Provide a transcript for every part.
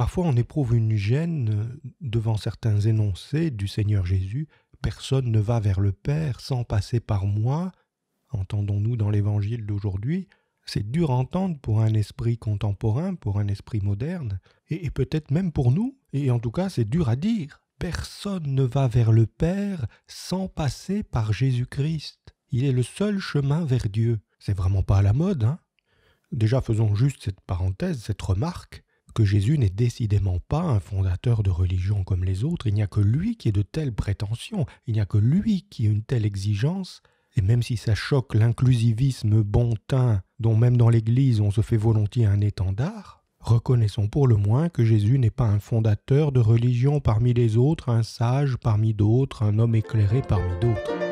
Parfois on éprouve une gêne euh, devant certains énoncés du Seigneur Jésus. Personne ne va vers le Père sans passer par moi. Entendons-nous dans l'Évangile d'aujourd'hui c'est dur à entendre pour un esprit contemporain, pour un esprit moderne, et, peut-être même pour nous, et en tout cas c'est dur à dire. Personne ne va vers le Père sans passer par Jésus-Christ. Il est le seul chemin vers Dieu. C'est vraiment pas à la mode, hein Déjà faisons juste cette parenthèse, cette remarque que Jésus n'est décidément pas un fondateur de religion comme les autres, il n'y a que lui qui ait de telles prétentions, il n'y a que lui qui ait une telle exigence, et même si ça choque l'inclusivisme bon teint dont même dans l'Église on se fait volontiers un étendard, reconnaissons pour le moins que Jésus n'est pas un fondateur de religion parmi les autres, un sage parmi d'autres, un homme éclairé parmi d'autres.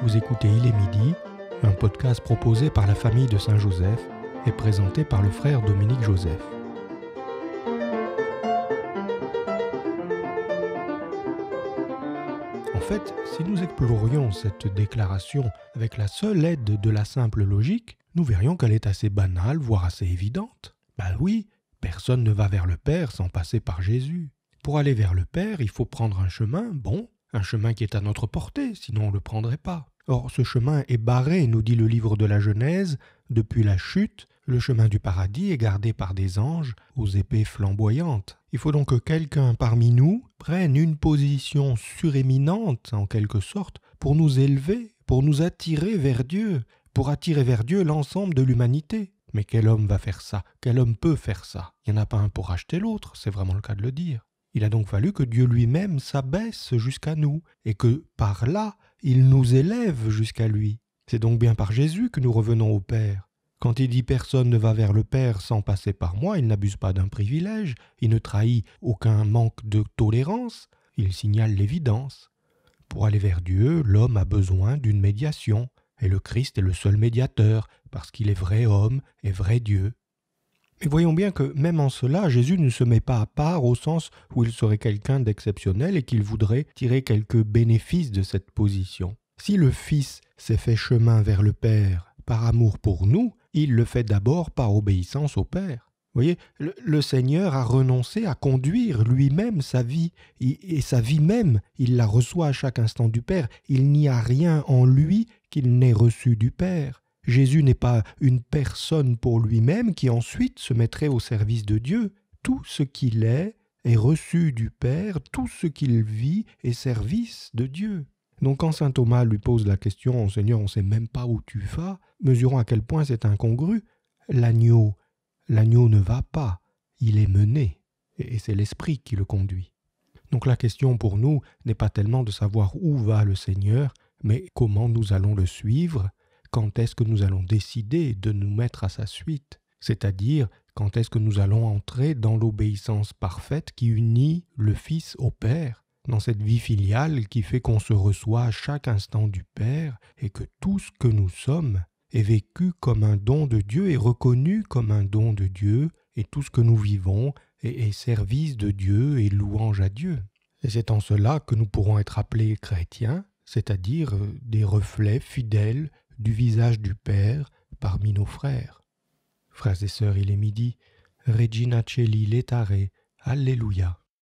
Vous écoutez Il est midi, un podcast proposé par la famille de Saint-Joseph et présenté par le frère Dominique Joseph. En fait, si nous explorions cette déclaration avec la seule aide de la simple logique, nous verrions qu'elle est assez banale, voire assez évidente. Ben oui, personne ne va vers le Père sans passer par Jésus. Pour aller vers le Père, il faut prendre un chemin, bon, un chemin qui est à notre portée, sinon on ne le prendrait pas. Or ce chemin est barré, nous dit le livre de la Genèse, depuis la chute, le chemin du paradis est gardé par des anges aux épées flamboyantes. Il faut donc que quelqu'un parmi nous prenne une position suréminente, en quelque sorte, pour nous élever, pour nous attirer vers Dieu, pour attirer vers Dieu l'ensemble de l'humanité. Mais quel homme va faire ça Quel homme peut faire ça Il n'y en a pas un pour acheter l'autre, c'est vraiment le cas de le dire. Il a donc fallu que Dieu lui-même s'abaisse jusqu'à nous, et que par là, il nous élève jusqu'à lui. C'est donc bien par Jésus que nous revenons au Père. Quand il dit personne ne va vers le Père sans passer par moi, il n'abuse pas d'un privilège, il ne trahit aucun manque de tolérance, il signale l'évidence. Pour aller vers Dieu, l'homme a besoin d'une médiation, et le Christ est le seul médiateur, parce qu'il est vrai homme et vrai Dieu. Mais voyons bien que même en cela, Jésus ne se met pas à part au sens où il serait quelqu'un d'exceptionnel et qu'il voudrait tirer quelques bénéfices de cette position. Si le Fils s'est fait chemin vers le Père par amour pour nous, il le fait d'abord par obéissance au Père. Vous voyez, le, Seigneur a renoncé à conduire lui-même sa vie, et sa vie même, il la reçoit à chaque instant du Père. Il n'y a rien en lui qu'il n'ait reçu du Père. Jésus n'est pas une personne pour lui-même qui ensuite se mettrait au service de Dieu. Tout ce qu'il est est reçu du Père, tout ce qu'il vit est service de Dieu. Donc quand saint Thomas lui pose la question, Seigneur, on ne sait même pas où tu vas, mesurons à quel point c'est incongru, l'agneau, l'agneau ne va pas, il est mené, et c'est l'Esprit qui le conduit. Donc la question pour nous n'est pas tellement de savoir où va le Seigneur, mais comment nous allons le suivre, quand est-ce que nous allons décider de nous mettre à sa suite, c'est-à-dire quand est-ce que nous allons entrer dans l'obéissance parfaite qui unit le Fils au Père, dans cette vie filiale qui fait qu'on se reçoit à chaque instant du Père et que tout ce que nous sommes est vécu comme un don de Dieu et reconnu comme un don de Dieu et tout ce que nous vivons est, service de Dieu et louange à Dieu. Et c'est en cela que nous pourrons être appelés chrétiens, c'est-à-dire euh, des reflets fidèles du visage du Père parmi nos frères. Frères et sœurs, il est midi. Regina Celi letare. Alléluia.